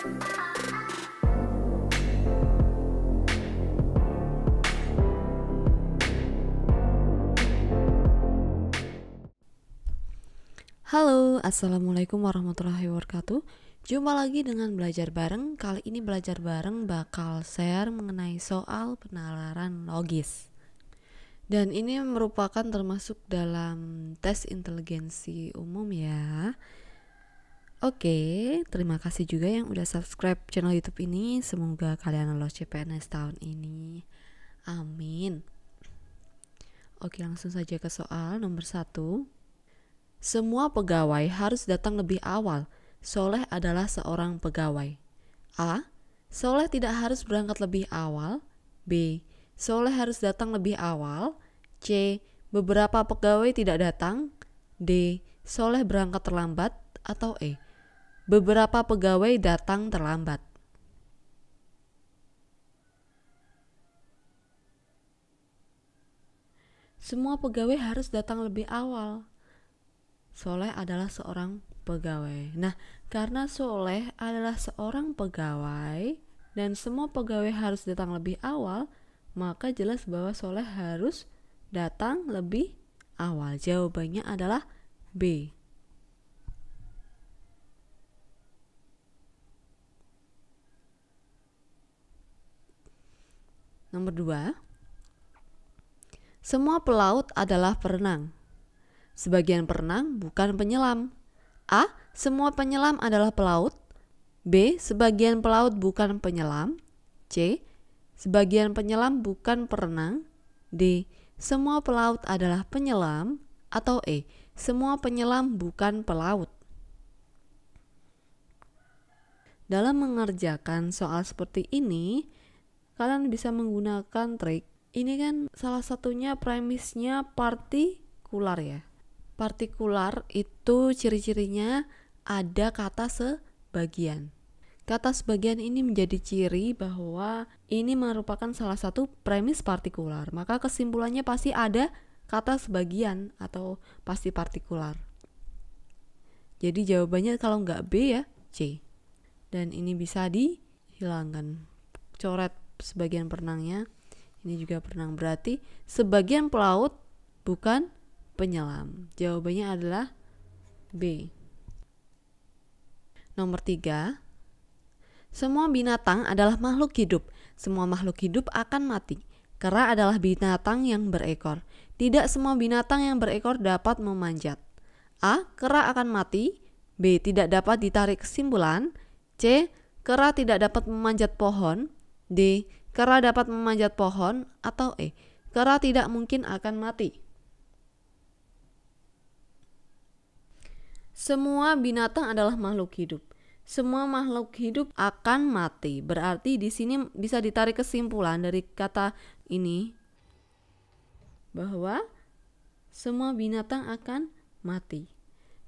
Halo, Assalamualaikum warahmatullahi wabarakatuh Jumpa lagi dengan Belajar Bareng Kali ini Belajar Bareng bakal share mengenai soal penalaran logis Dan ini merupakan termasuk dalam tes inteligensi umum ya Oke, terima kasih juga yang udah subscribe channel YouTube ini. Semoga kalian lolos CPNS tahun ini. Amin. Oke, langsung saja ke soal nomor satu. Semua pegawai harus datang lebih awal. Soleh adalah seorang pegawai. A. Soleh tidak harus berangkat lebih awal. B. Soleh harus datang lebih awal. C. Beberapa pegawai tidak datang. D. Soleh berangkat terlambat. Atau E Beberapa pegawai datang terlambat. Semua pegawai harus datang lebih awal. Soleh adalah seorang pegawai. Nah, karena Soleh adalah seorang pegawai dan semua pegawai harus datang lebih awal, maka jelas bahwa Soleh harus datang lebih awal. Jawabannya adalah B. Nomor dua, semua pelaut adalah perenang. Sebagian perenang bukan penyelam. A. Semua penyelam adalah pelaut. B. Sebagian pelaut bukan penyelam. C. Sebagian penyelam bukan perenang. D. Semua pelaut adalah penyelam. Atau E. Semua penyelam bukan pelaut. Dalam mengerjakan soal seperti ini, kalian bisa menggunakan trik. Ini kan salah satunya premisnya partikular ya. Partikular itu ciri-cirinya ada kata sebagian. Kata sebagian ini menjadi ciri bahwa ini merupakan salah satu premis partikular. Maka kesimpulannya pasti ada kata sebagian atau pasti partikular. Jadi jawabannya kalau nggak B ya C. Dan ini bisa dihilangkan. Coret sebagian perenangnya. Ini juga perenang berarti sebagian pelaut bukan penyelam. Jawabannya adalah B. Nomor 3. Semua binatang adalah makhluk hidup. Semua makhluk hidup akan mati. Kera adalah binatang yang berekor. Tidak semua binatang yang berekor dapat memanjat. A. Kera akan mati. B. Tidak dapat ditarik kesimpulan. C. Kera tidak dapat memanjat pohon. D. Kera dapat memanjat pohon atau E. Kera tidak mungkin akan mati. Semua binatang adalah makhluk hidup. Semua makhluk hidup akan mati. Berarti di sini bisa ditarik kesimpulan dari kata ini bahwa semua binatang akan mati.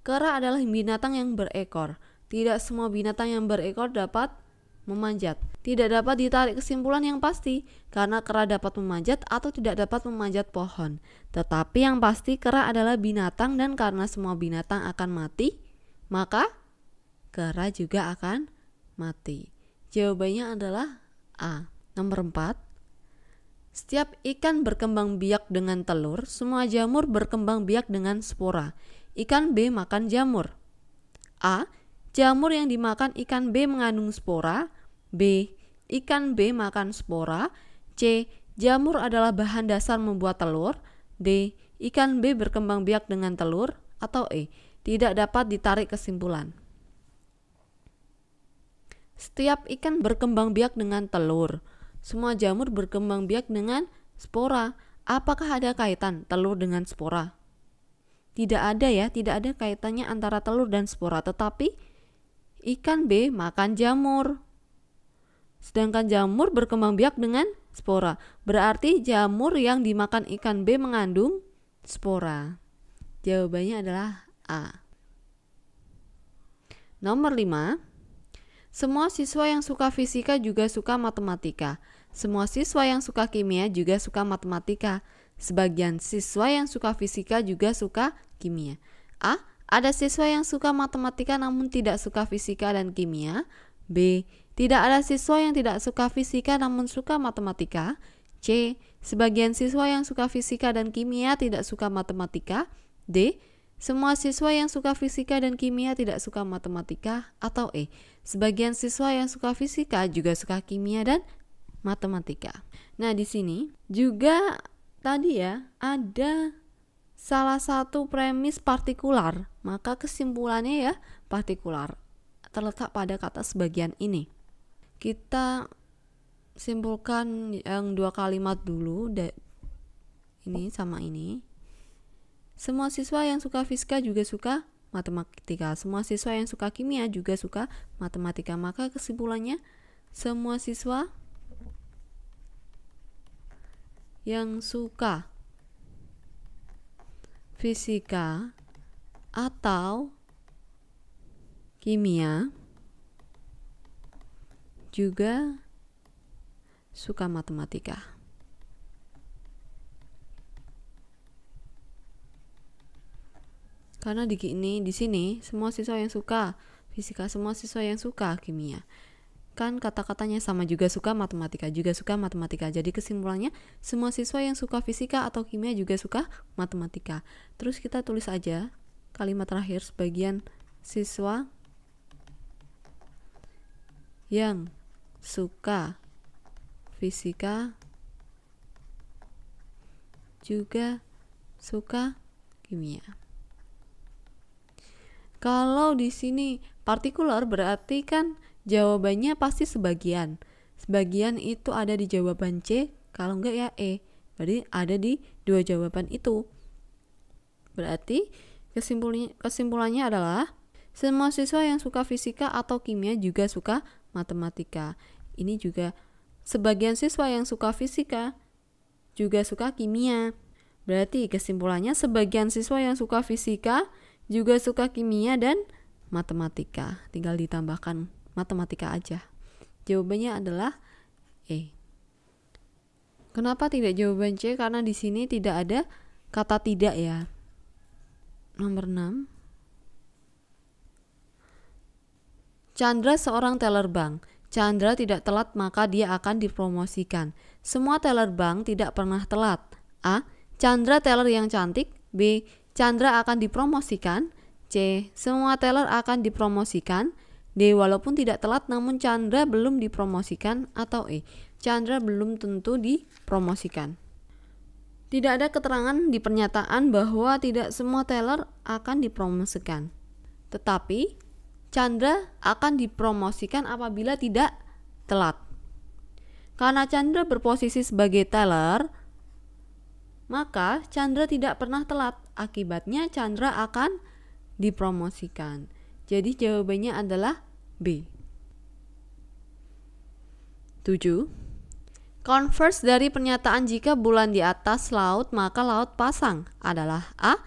Kera adalah binatang yang berekor. Tidak semua binatang yang berekor dapat memanjat. Tidak dapat ditarik kesimpulan yang pasti karena kera dapat memanjat atau tidak dapat memanjat pohon. Tetapi yang pasti kera adalah binatang dan karena semua binatang akan mati, maka kera juga akan mati. Jawabannya adalah A. Nomor 4. Setiap ikan berkembang biak dengan telur, semua jamur berkembang biak dengan spora. Ikan B makan jamur. A Jamur yang dimakan ikan B mengandung spora. B. Ikan B makan spora. C. Jamur adalah bahan dasar membuat telur. D. Ikan B berkembang biak dengan telur. Atau E. Tidak dapat ditarik kesimpulan. Setiap ikan berkembang biak dengan telur. Semua jamur berkembang biak dengan spora. Apakah ada kaitan telur dengan spora? Tidak ada ya, tidak ada kaitannya antara telur dan spora, tetapi Ikan B makan jamur. Sedangkan jamur berkembang biak dengan spora. Berarti jamur yang dimakan ikan B mengandung spora. Jawabannya adalah A. Nomor 5. Semua siswa yang suka fisika juga suka matematika. Semua siswa yang suka kimia juga suka matematika. Sebagian siswa yang suka fisika juga suka kimia. A. Ada siswa yang suka matematika namun tidak suka fisika dan kimia. B. Tidak ada siswa yang tidak suka fisika namun suka matematika. C. Sebagian siswa yang suka fisika dan kimia tidak suka matematika. D. Semua siswa yang suka fisika dan kimia tidak suka matematika atau E. Sebagian siswa yang suka fisika juga suka kimia dan matematika. Nah, di sini juga tadi ya ada salah satu premis partikular, maka kesimpulannya ya partikular terletak pada kata sebagian ini. Kita simpulkan yang dua kalimat dulu de, ini sama ini. Semua siswa yang suka fisika juga suka matematika. Semua siswa yang suka kimia juga suka matematika. Maka kesimpulannya semua siswa yang suka fisika atau kimia juga suka matematika. Karena di ini di sini semua siswa yang suka fisika, semua siswa yang suka kimia kan kata-katanya sama juga suka matematika juga suka matematika jadi kesimpulannya semua siswa yang suka fisika atau kimia juga suka matematika terus kita tulis aja kalimat terakhir sebagian siswa yang suka fisika juga suka kimia kalau di sini partikular berarti kan Jawabannya pasti sebagian. Sebagian itu ada di jawaban C, kalau enggak ya E. Berarti ada di dua jawaban itu. Berarti kesimpulannya, kesimpulannya adalah semua siswa yang suka fisika atau kimia juga suka matematika. Ini juga sebagian siswa yang suka fisika juga suka kimia. Berarti kesimpulannya sebagian siswa yang suka fisika juga suka kimia dan matematika. Tinggal ditambahkan matematika aja? Jawabannya adalah E. Kenapa tidak jawaban C? Karena di sini tidak ada kata tidak ya. Nomor 6. Chandra seorang teller bank. Chandra tidak telat maka dia akan dipromosikan. Semua teller bank tidak pernah telat. A. Chandra teller yang cantik. B. Chandra akan dipromosikan. C. Semua teller akan dipromosikan. D. Walaupun tidak telat namun Chandra belum dipromosikan atau E. Chandra belum tentu dipromosikan. Tidak ada keterangan di pernyataan bahwa tidak semua teller akan dipromosikan. Tetapi Chandra akan dipromosikan apabila tidak telat. Karena Chandra berposisi sebagai teller, maka Chandra tidak pernah telat. Akibatnya Chandra akan dipromosikan. Jadi jawabannya adalah B. 7. Converse dari pernyataan jika bulan di atas laut maka laut pasang adalah A.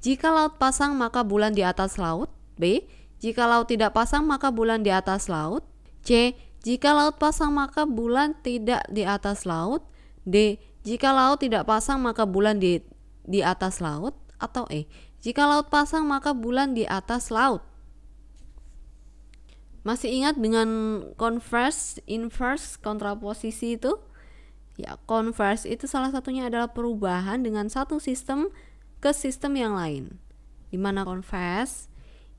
Jika laut pasang maka bulan di atas laut. B. Jika laut tidak pasang maka bulan di atas laut. C. Jika laut pasang maka bulan tidak di atas laut. D. Jika laut tidak pasang maka bulan di di atas laut atau E. Jika laut pasang maka bulan di atas laut. Masih ingat dengan converse, inverse, kontraposisi itu? Ya, converse itu salah satunya adalah perubahan dengan satu sistem ke sistem yang lain. Di mana converse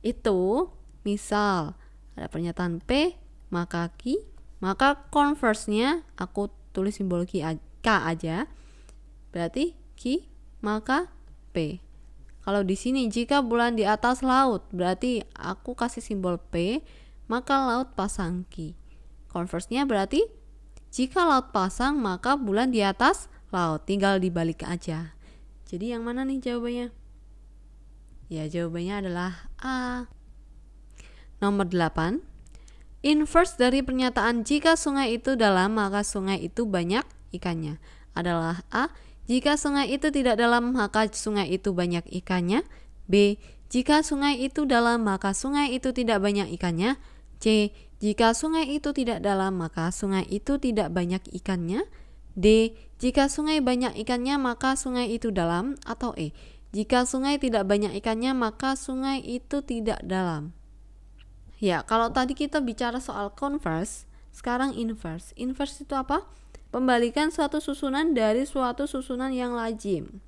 itu misal ada pernyataan P maka Q, maka converse-nya aku tulis simbol Q K aja. Berarti Q maka P. Kalau di sini jika bulan di atas laut, berarti aku kasih simbol P maka laut pasangki. Converse-nya berarti jika laut pasang maka bulan di atas laut, tinggal dibalik aja. Jadi yang mana nih jawabannya? Ya, jawabannya adalah A. Nomor 8. Inverse dari pernyataan jika sungai itu dalam maka sungai itu banyak ikannya adalah A. Jika sungai itu tidak dalam maka sungai itu banyak ikannya. B. Jika sungai itu dalam maka sungai itu tidak banyak ikannya. C. Jika sungai itu tidak dalam, maka sungai itu tidak banyak ikannya. D. Jika sungai banyak ikannya, maka sungai itu dalam. Atau E. Jika sungai tidak banyak ikannya, maka sungai itu tidak dalam. Ya, kalau tadi kita bicara soal converse, sekarang inverse. Inverse itu apa? Pembalikan suatu susunan dari suatu susunan yang lazim.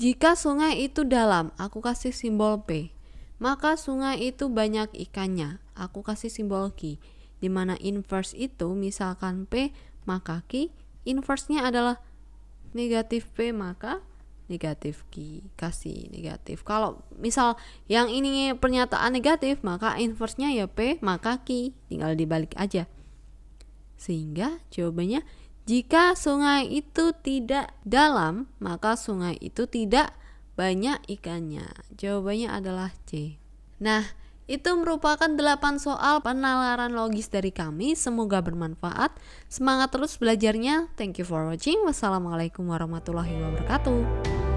Jika sungai itu dalam, aku kasih simbol P maka sungai itu banyak ikannya. Aku kasih simbol Q, di mana inverse itu misalkan P maka Q, inverse-nya adalah negatif P maka negatif Q, kasih negatif. Kalau misal yang ini pernyataan negatif, maka inverse-nya ya P maka Q, tinggal dibalik aja. Sehingga jawabannya jika sungai itu tidak dalam, maka sungai itu tidak banyak ikannya? Jawabannya adalah C. Nah, itu merupakan 8 soal penalaran logis dari kami. Semoga bermanfaat. Semangat terus belajarnya. Thank you for watching. Wassalamualaikum warahmatullahi wabarakatuh.